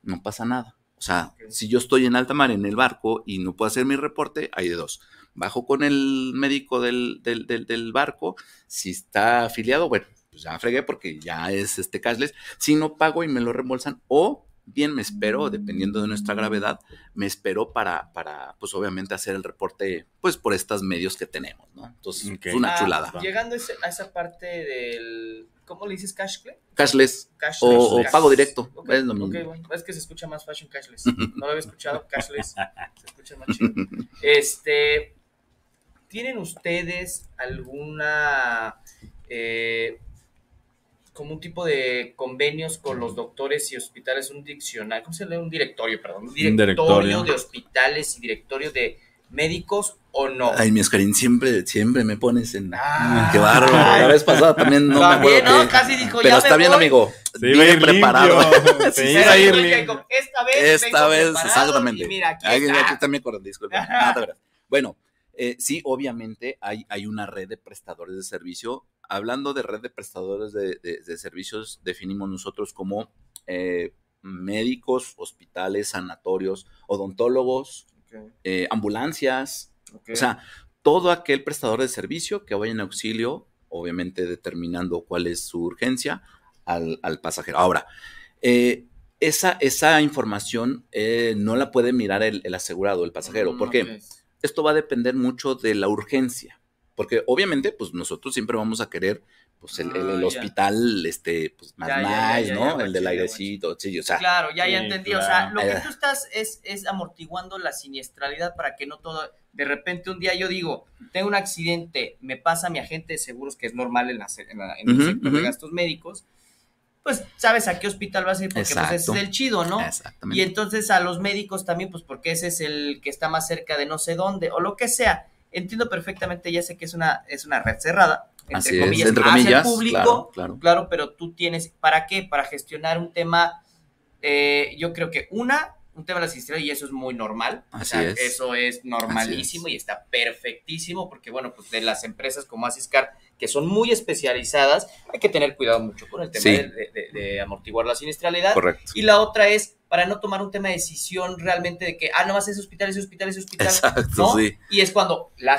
No pasa nada. O sea, si yo estoy en alta mar en el barco y no puedo hacer mi reporte, hay de dos. Bajo con el médico del, barco, si está afiliado, bueno, pues ya fregué porque ya es este cashless. Si no pago y me lo reembolsan, o bien me espero dependiendo de nuestra gravedad, me espero para, para pues obviamente hacer el reporte, pues por estos medios que tenemos, ¿no? Entonces, es una ah, chulada. Pues, llegando a esa parte del, ¿cómo le dices cashless? Cashless. cashless. O, pago directo. Es Es que se escucha más fashion cashless. [LAUGHS] No lo había escuchado, cashless. [LAUGHS] Se escucha más chido. Este, ¿tienen ustedes alguna... Eh, como un tipo de convenios con los doctores y hospitales, un diccionario, ¿cómo se lee? Un directorio, perdón, un directorio, de hospitales y directorio de médicos o no. Ay, mi Oscarín, siempre, siempre me pones en. Ah. qué bárbaro. La vez pasada también no me acuerdo. pero está bien, amigo. [LAUGHS] Sí, bien preparado. sí, Esta vez. Esta vez, exactamente. Mira, aquí, también con [LAUGHS] Bueno, eh, sí, obviamente hay, hay una red de prestadores de servicio hablando de red de prestadores de, servicios, definimos nosotros como eh, médicos, hospitales, sanatorios, odontólogos, eh, ambulancias, o sea, todo aquel prestador de servicio que vaya en auxilio, obviamente determinando cuál es su urgencia al, pasajero. Ahora, eh, esa, esa, información no la puede mirar el, asegurado, el pasajero. Mm, porque Esto va a depender mucho de la urgencia. Porque obviamente, pues nosotros siempre vamos a querer, pues el, ah, hospital, este, pues, más, ¿no? el del airecito, sí, o sea. Claro, ya, ya entendí. O sea, lo que tú estás es, amortiguando la siniestralidad para que no todo. De repente un día yo digo, tengo un accidente, me pasa mi agente de seguros, que es normal en, la, el sector de gastos médicos, pues sabes a qué hospital vas a ir porque pues, es el chido, ¿no? Exactamente. Y entonces a los médicos también, pues porque ese es el que está más cerca de no sé dónde o lo que sea. Entiendo perfectamente, ya sé que es una, es una red cerrada, entre comillas, es, público, claro, claro. pero tú tienes, ¿para qué? Para gestionar un tema, eh, yo creo que una, un tema de la sinistralidad, y eso es muy normal. o sea, Eso es normalísimo y está perfectísimo, porque bueno, pues de las empresas como Asiscar, que son muy especializadas, hay que tener cuidado mucho con el tema de, de, amortiguar la siniestralidad. Correcto. Y la otra es para no tomar un tema de decisión realmente de que, ah, no, más ese hospital, ese hospital, ese hospital. ¿no? Y es cuando la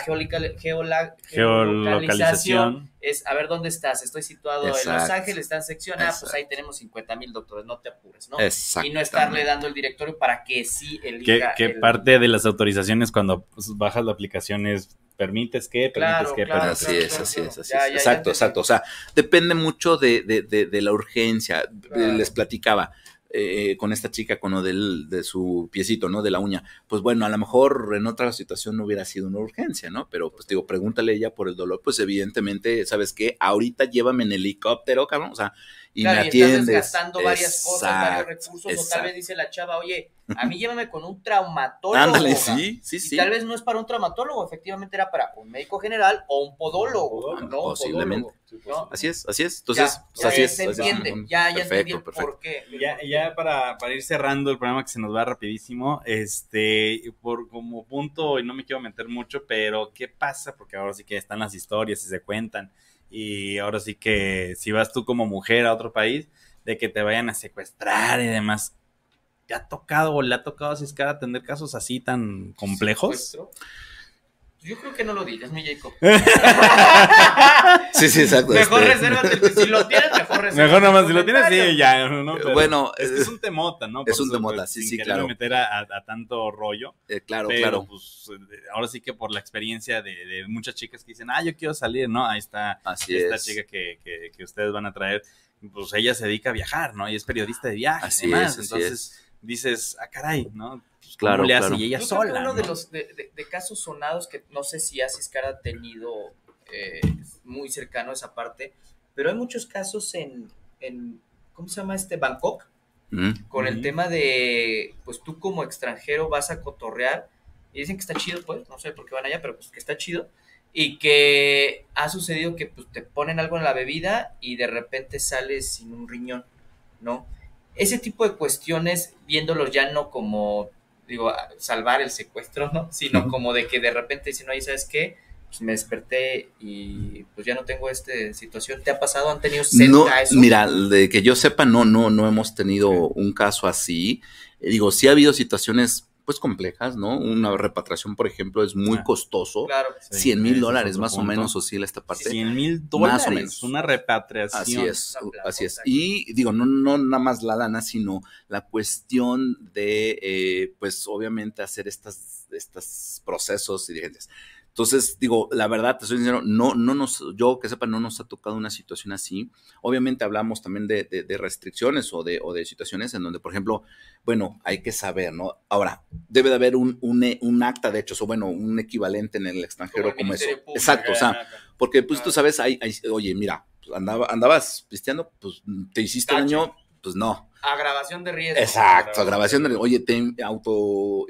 geolocalización es, a ver, ¿dónde estás? Estoy situado en Los Ángeles, está en pues ahí tenemos 50 mil doctores, no te apures, ¿no? Y no estarle dando el directorio para que sí el Que, que parte de las autorizaciones cuando pues, bajas la aplicación es permites que, permites claro, que, Así, es, así es, así es, exacto, exacto. O sea, depende mucho de, de, de, de la urgencia. Les platicaba, eh, eh, con esta chica, con lo del, de su piecito, ¿no? De la uña. Pues bueno, a lo mejor en otra situación no hubiera sido una urgencia, ¿no? Pero pues digo, pregúntale ella por el dolor, pues evidentemente, ¿sabes qué? Ahorita llévame en helicóptero, cabrón. O sea, y estás varias cosas, varios recursos, o tal vez dice la chava, oye, a mí llévame con un traumatólogo. sí, sí, y sí. Tal vez no es para un traumatólogo, efectivamente era para un médico general o un podólogo. ¿no? Posiblemente. Pues, así es, así es. Entonces, pues, así es. Se ya, ya Ya, ya para, para, ir cerrando el programa que se nos va rapidísimo, este, por como punto, y no me quiero meter mucho, pero ¿qué pasa? Porque ahora sí que están las historias y se cuentan y ahora sí que si vas tú como mujer a otro país, de que te vayan a secuestrar y demás. ¿Te ha tocado o le ha tocado a Ciscar atender casos así tan complejos? Yo creo que no lo digas, mi Jacob. [LAUGHS] sí, sí, exacto. Mejor este. resérvate. Si lo tienes, mejor reserva Mejor nomás, si lo tienes, sí, ya. ¿no? bueno, es, que es un temota, ¿no? es un temota, pues, sí, sí, claro. meter a, meter a, tanto rollo. Eh, claro, claro. Pues, eh, ahora sí que por la experiencia de, muchas chicas que dicen, ah, yo quiero salir, ¿no? Ahí está Así esta chica que, que, que, ustedes van a traer. Pues ella se dedica a viajar, ¿no? Y es periodista de viajes. y Es, así Entonces dices, ah, caray, ¿no? Pues, claro, le hace? Y ella sola. uno de los de, casos sonados que no sé si Asiscar ha tenido eh, muy cercano esa parte, pero hay muchos casos en, ¿cómo se llama este? Bangkok, mm. con el tema de, pues tú como extranjero vas a cotorrear y dicen que está chido, pues, no sé por qué van allá, pero pues que está chido. Y que ha sucedido que pues, te ponen algo en la bebida y de repente sales sin un riñón, ¿no? ese tipo de cuestiones, viéndolos ya no como, digo, salvar el secuestro, ¿no? Sino como de que de repente dicen, ahí ¿sabes qué? Pues me desperté y pues ya no tengo esta situación. ¿Te ha pasado? ¿Han tenido cerca no, Mira, de que yo sepa, no, no, no hemos tenido un caso así. Eh, digo, sí ha habido situaciones pues complejas, ¿no? Una repatriación, por ejemplo, es muy ah, costoso. Claro. 100 mil dólares más o menos oscila esta parte. 100 mil dólares. Más o menos. Una repatriación. Así es, así es. Y digo, no, no nada más la dana, sino la cuestión de, eh, pues obviamente hacer estas, estos procesos y dirigentes. Entonces, digo, la verdad, te soy sincero, no, no nos, yo que sepa, no nos ha tocado una situación así. Obviamente hablamos también de, restricciones o de, o de situaciones en donde, por ejemplo, bueno, hay que saber, ¿no? Ahora, debe de haber un, un, eh, acta de hechos o, bueno, un equivalente en el extranjero como, eso. Exacto, o sea, porque pues tú sabes, hay, oye, mira, andaba, andabas Cristiano pues te hiciste daño, pues no. A grabación de riesgo. Exacto, a grabación de riesgo. Oye, te auto,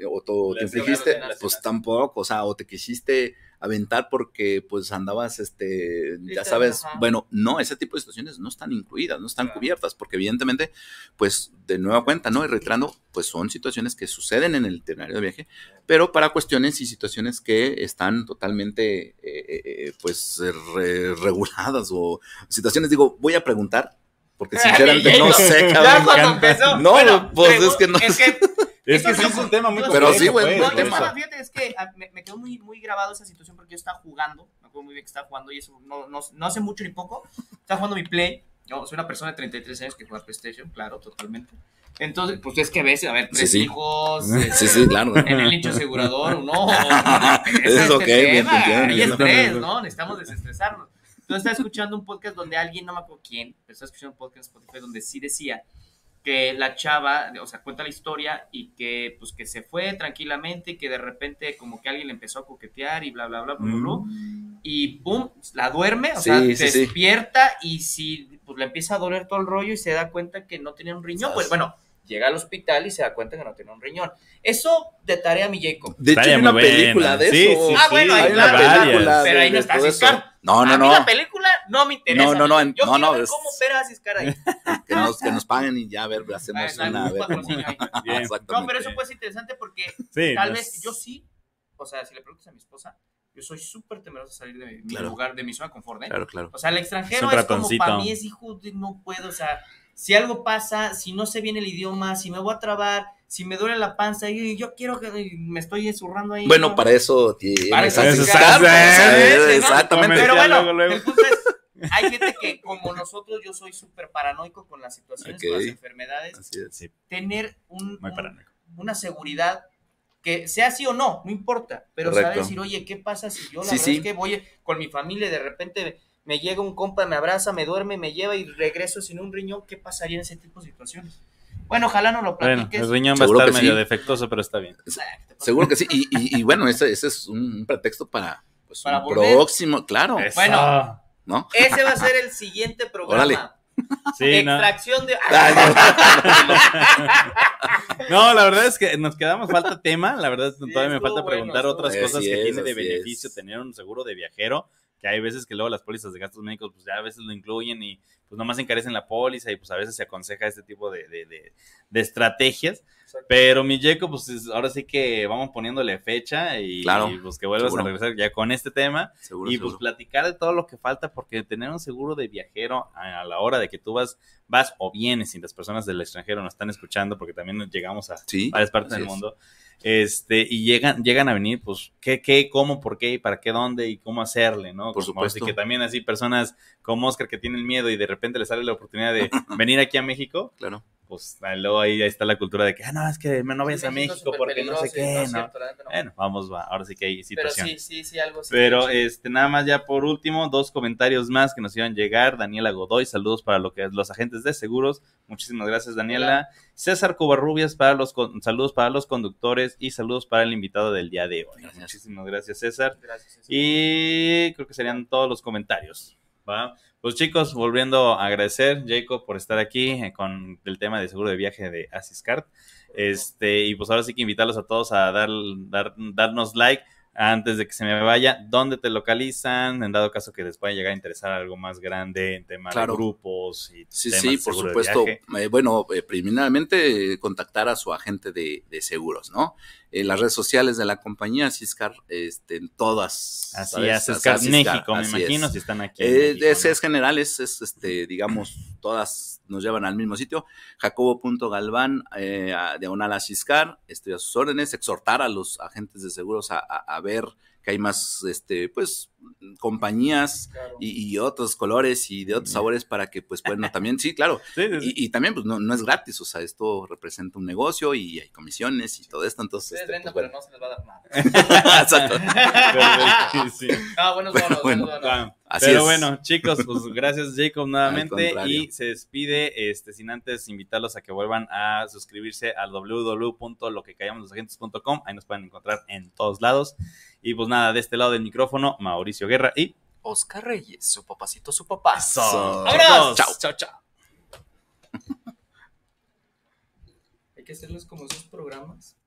te infligiste, pues tampoco, o sea, o te quisiste aventar porque pues andabas, este, ya sabes, bueno, no, ese tipo de situaciones no están incluidas, no están cubiertas, porque evidentemente, pues de nueva cuenta, ¿no? Y reiterando, pues son situaciones que suceden en el itinerario de viaje, pero para cuestiones y situaciones que están totalmente, eh, eh, eh, pues, reguladas o situaciones, digo, voy a preguntar porque [LAUGHS] sinceramente no sé, No, pues es que no. Es que, es que es un tema muy Pero sí, güey. el pues, no, fíjate, es que ah, me, quedó muy, muy grabado esa situación porque yo estaba jugando. Me acuerdo muy bien que estaba jugando y eso no, no, hace mucho ni poco. Estaba jugando mi Play. Yo soy una persona de 33 años que juega PlayStation, claro, totalmente. Entonces, pues es que a veces, a ver, tres hijos. Sí, este, sí, claro. En el nicho asegurador, ¿no? [LAUGHS] Es, es ok, bien, ¿no? Necesitamos desestresarnos. Entonces estaba escuchando un podcast donde alguien, no me acuerdo quién, pero estaba escuchando un podcast en Spotify donde sí decía que la chava, o sea, cuenta la historia y que pues que se fue tranquilamente y que de repente como que alguien le empezó a coquetear y bla, bla, bla, mm. y pum, la duerme, o sea, se despierta y si pues le empieza a doler todo el rollo y se da cuenta que no tenía un riñón, pues bueno, llega al hospital y se da cuenta que no tiene un riñón. Eso de tarea mi Jacob. De hecho, hay una película de eso. ah, bueno, hay, una película. Pero ahí no está no, no, no. la película no me interesa. No, no, no. Yo no, cómo operas así, [LAUGHS] que, nos, que nos paguen y ya a ver, hacemos una. [LAUGHS] no, pero eso puede ser interesante porque tal vez yo sí, o sea, si le preguntas a mi esposa, yo soy súper temeroso de salir de mi, lugar, de mi zona de confort. ¿eh? Claro, claro. O sea, el extranjero es, como para mí es hijo de no puedo, o sea si algo pasa, si no se viene el idioma, si me voy a trabar, si me duele la panza, y yo, quiero que me estoy zurrando ahí. Bueno, para eso eh, ¿eh? Exactamente. Pero bueno, entonces hay gente que como nosotros, yo soy súper paranoico con las situaciones, con las enfermedades. Así Tener una seguridad que sea así o no, no importa, pero saber decir, oye, ¿qué pasa si yo la verdad es que voy con mi familia y de repente me llega un compa, me abraza, me duerme, me lleva y regreso sin un riñón, ¿qué pasaría en ese tipo de situaciones? Bueno, ojalá no lo platiques. el riñón va a estar medio defectuoso, pero está bien. Seguro que sí. Y, bueno, ese, ese, es un pretexto para, pues, un próximo, claro. Bueno, ¿no? ese va a ser el siguiente programa. Extracción de. Ah, [LAUGHS] no, la verdad es que nos quedamos falta tema. La verdad, todavía me falta preguntar otras cosas que tiene de beneficio tener un seguro de viajero que hay veces que luego las pólizas de gastos médicos, pues ya a veces lo incluyen y pues nomás encarecen la póliza y pues a veces se aconseja este tipo de, estrategias. Pero mi Yeco, pues ahora sí que vamos poniéndole fecha y, pues que vuelvas a regresar ya con este tema seguro, y pues platicar de todo lo que falta porque tener un seguro de viajero a, la hora de que tú vas, vas o vienes y las personas del extranjero nos están escuchando porque también llegamos a varias partes del mundo este, y llegan, llegan a venir, pues, qué, qué, cómo, por qué, y para qué, dónde y cómo hacerle, ¿no? Por supuesto. Así que también así personas como Oscar que tienen miedo y de repente les sale la oportunidad de [LAUGHS] venir aquí a México. Claro pues luego ahí, está la cultura de que, ah, no, es que me no vayas a México porque no sé qué, Bueno, vamos, ahora sí que hay situación. Pero sí, sí, sí, algo sí. Pero este, nada más ya por último, dos comentarios más que nos iban a llegar. Daniela Godoy, saludos para lo que los agentes de seguros. Muchísimas gracias, Daniela. César Cubarrubias, para los saludos para los conductores y saludos para el invitado del día de hoy. Muchísimas gracias gracias, César. Y creo que serían todos los comentarios. ¿va? Pues chicos, volviendo a agradecer, Jacob, por estar aquí eh, con el tema de seguro de viaje de Asiscard. Este, y pues ahora sí que invitarlos a todos a dar, dar, darnos like antes de que se me vaya, ¿dónde te localizan? En dado caso que les pueda llegar a interesar algo más grande en temas de grupos y Sí, temas sí, por supuesto. Eh, bueno, eh, primeramente eh, contactar a su agente de, seguros, ¿no? las redes sociales de la compañía, Ciscar, este, en todas. Así es, Ciscar, México, me imagino, si están aquí. Es, es, general, es este, digamos, todas nos llevan al mismo sitio, jacobo.galván, eh, de de a Ciscar, estoy a sus órdenes, exhortar a los agentes de seguros a, a, a ver que hay más, este, pues, compañías y, otros colores y de otros sabores para que, pues, bueno, también, sí, claro. [LAUGHS] y, también, pues, no, no, es gratis, o sea, esto representa un negocio y hay comisiones y todo esto, entonces. Este, pues, pero no se les va a dar nada. Exacto. bueno, Pero bueno, chicos, pues [LAUGHS] gracias Jacob nuevamente y se despide este sin antes invitarlos a que vuelvan a suscribirse al www.loquecayamoslosagentes.com ahí nos pueden encontrar en todos lados. Y pues nada, de este lado del micrófono, Mauricio Guerra y Oscar Reyes, su papacito, su papá. So, Chao, chao, chao. [LAUGHS] Hay que hacerlos como esos programas.